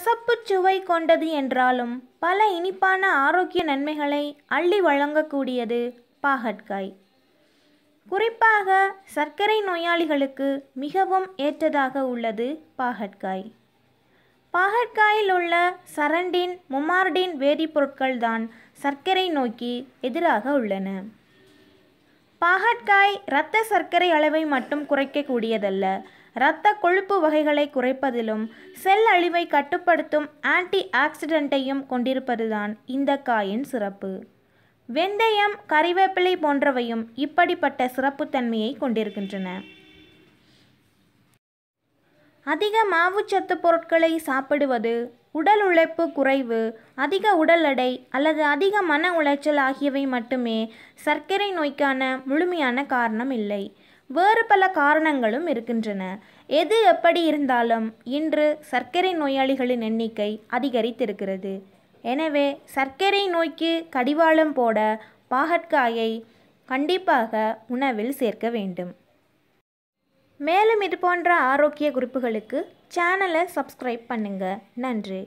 கசப்புச் சுவை கொண்டது என்றாலும் பல இனிப்பான ஆரோக்கிய நன்மைகளை அள்ளி வழங்கக்கூடியது பாகற்காய் குறிப்பாக சர்க்கரை நோயாளிகளுக்கு மிகவும் ஏற்றதாக உள்ளது பாகற்காய் பாகற்காயில் உள்ள சரண்டின் முமார்டின் வேதிப்பொருட்கள் தான் சர்க்கரை நோய்க்கு எதிராக உள்ளன பாகற்காய் இரத்த சர்க்கரை அளவை மட்டும் குறைக்கக்கூடியதல்ல இரத்த கொழுப்பு வகைகளை குறைப்பதிலும் செல் அழிவை கட்டுப்படுத்தும் ஆன்டி ஆக்சிடென்ட்டையும் கொண்டிருப்பதுதான் இந்த காயின் சிறப்பு வெந்தயம் கறிவேப்பிலை போன்றவையும் இப்படிப்பட்ட சிறப்புத்தன்மையை கொண்டிருக்கின்றன அதிக மாவுச்சத்து பொருட்களை சாப்பிடுவது உடல் உழைப்பு குறைவு அதிக உடல் எடை அல்லது அதிக மன உளைச்சல் ஆகியவை மட்டுமே சர்க்கரை நோய்க்கான முழுமையான காரணம் இல்லை வேறு பல காரணங்களும் இருக்கின்றன எது எப்படி இருந்தாலும் இன்று சர்க்கரை நோயாளிகளின் எண்ணிக்கை அதிகரித்திருக்கிறது எனவே சர்க்கரை நோய்க்கு கடிவாளம் போட பாகற்காயை கண்டிப்பாக உணவில் சேர்க்க வேண்டும் மேலும் இது போன்ற ஆரோக்கிய குறிப்புகளுக்கு சேனலை சப்ஸ்கிரைப் பண்ணுங்கள் நன்றி